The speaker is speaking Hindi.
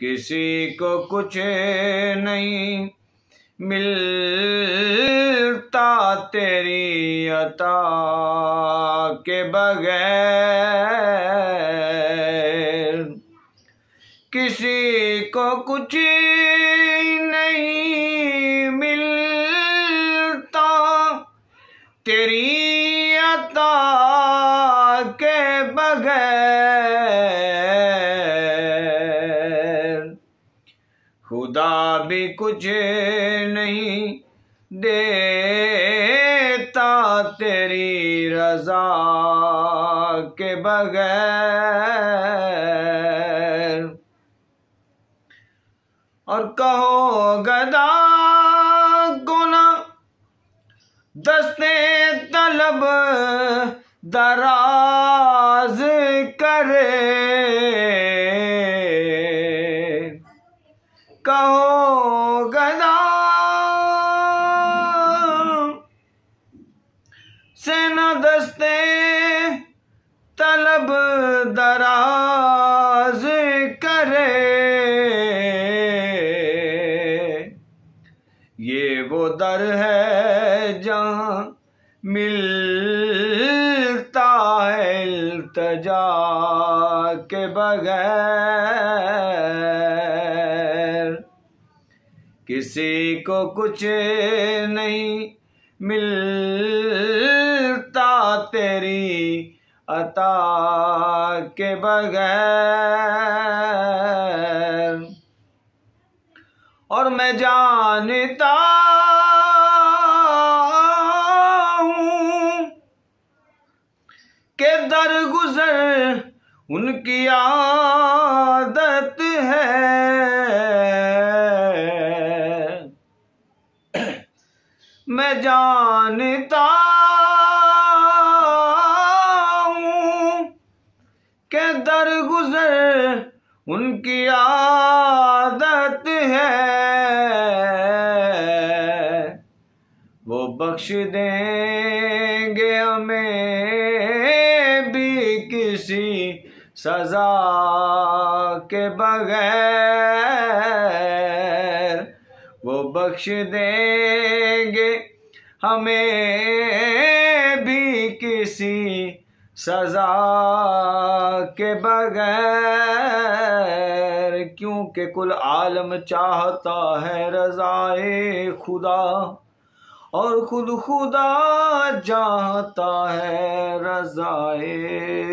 किसी को कुछ नहीं मिलता तेरी अता के बगैर किसी को कुछ नहीं मिलता तेरी अता के बगैर खुदा भी कुछ नहीं देता तेरी रजा के बगैर और कहो गदा गुना दस्ते तलब दराज करे कहो गदा सेना दस्ते तलब दराज करे ये वो दर है जहाँ मिलता है इल्तजा के बगैर किसी को कुछ नहीं मिलता तेरी अता के बगैर और मैं जानता हूँ के दर गुजर उनकी आदत है मैं जानता हूँ के गुजर उनकी आदत है वो बख्श देंगे हमें भी किसी सजा के बगैर वो बख्श देंगे हमें भी किसी सजा के बगैर क्योंकि कुल आलम चाहता है रजाए खुदा और खुद खुदा चाहता है रजाए